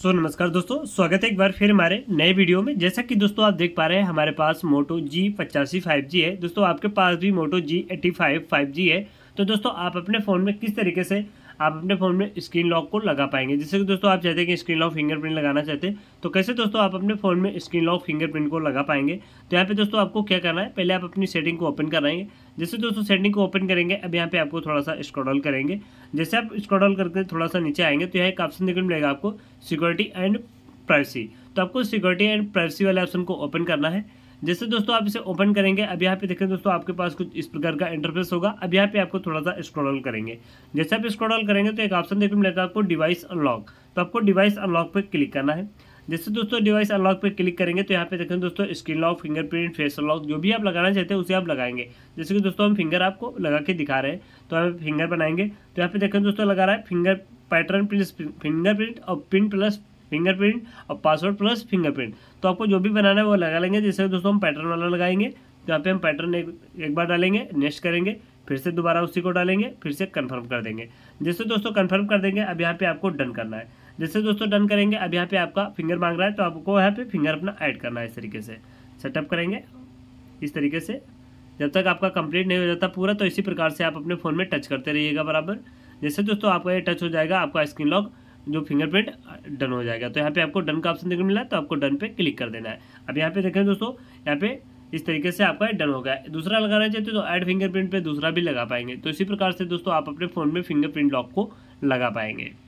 सो नमस्कार दोस्तों स्वागत है एक बार फिर हमारे नए वीडियो में जैसा कि दोस्तों आप देख पा रहे हैं हमारे पास मोटो जी पचासी फाइव जी है दोस्तों आपके पास भी Moto G eighty five five G है तो दोस्तों आप अपने फ़ोन में किस तरीके से आप अपने फ़ोन में स्क्रीन लॉक को लगा पाएंगे जैसे कि दोस्तों आप चाहते हैं कि स्क्रीन लॉक फिंगरप्रिंट लगाना चाहते हैं तो कैसे दोस्तों आप अपने फ़ोन में स्क्रीन लॉक फिंगरप्रिंट को लगा पाएंगे तो यहाँ पे दोस्तों आपको क्या करना है पहले आप अपनी सेटिंग को ओपन कराएंगे जैसे दोस्तों सेटिंग को ओपन करेंगे अब यहाँ पे आपको थोड़ा सा स्क्रॉल करेंगे जैसे आप स्क्रॉल करके थोड़ा सा नीचे आएंगे तो यहाँ एक ऑप्शन देखने मिलेगा आपको सिक्योरिटी एंड प्राइवेसी तो आपको सिक्योरिटी एंड प्राइवेसी वाले ऑप्शन को ओपन करना है जैसे दोस्तों आप इसे ओपन करेंगे अब यहाँ पे देखें दोस्तों आपके पास कुछ इस प्रकार का इंटरफेस होगा अब यहाँ पे आपको थोड़ा सा स्क्रॉल करेंगे जैसे आप स्क्रॉल करेंगे तो एक ऑप्शन देखने मिलेगा आपको डिवाइस अनलॉक तो आपको डिवाइस अनलॉक पर क्लिक करना है जैसे दोस्तों डिवाइस अनलॉक पर क्लिक करेंगे तो यहाँ पे देखें दोस्तों screen lock fingerprint face unlock जो भी आप लगाना चाहते हैं उसे आप लगाएंगे जैसे कि दोस्तों हम फिंगर आपको लगा के दिखा रहे हैं तो हम फिंगर बनाएंगे तो यहाँ पे देखें दोस्तों लगा रहा है फिंगर पैटर्न प्लस फिंगरप्रिंट और प्रिंट प्लस फिंगरप्रिंट और पासवर्ड प्लस फिंगरप्रिंट तो आपको जो भी बनाना है वो लगा लेंगे जैसे दोस्तों हम पैटर्न वाला लगाएंगे तो यहाँ पे हम पैटर्न एक, एक बार डालेंगे नेक्स्ट करेंगे फिर से दोबारा उसी को डालेंगे फिर से कन्फर्म कर देंगे जैसे दोस्तों कन्फर्म कर देंगे अब यहाँ पे आपको डन करना है जैसे दोस्तों डन करेंगे अब यहाँ पे आपका फिंगर मांग रहा है तो आपको यहाँ पे फिंगर अपना ऐड करना है इस तरीके से सेटअप करेंगे इस तरीके से जब तक आपका कंप्लीट नहीं हो जाता पूरा तो इसी प्रकार से आप अपने फ़ोन में टच करते रहिएगा बराबर जैसे दोस्तों आपका ये टच हो जाएगा आपका स्क्रीन लॉक जो फिंगरप्रिंट डन uh, हो जाएगा तो यहाँ पे आपको डन का ऑप्शन देखने मिला तो आपको डन पे क्लिक कर देना है अब यहाँ पे देखें दोस्तों यहाँ पे इस तरीके से आपका डन हो गया दूसरा लगाना चाहते हो तो ऐड फिंगरप्रिंट पे दूसरा भी लगा पाएंगे तो इसी प्रकार से दोस्तों आप अपने फ़ोन में फिंगरप्रिंट लॉक को लगा पाएंगे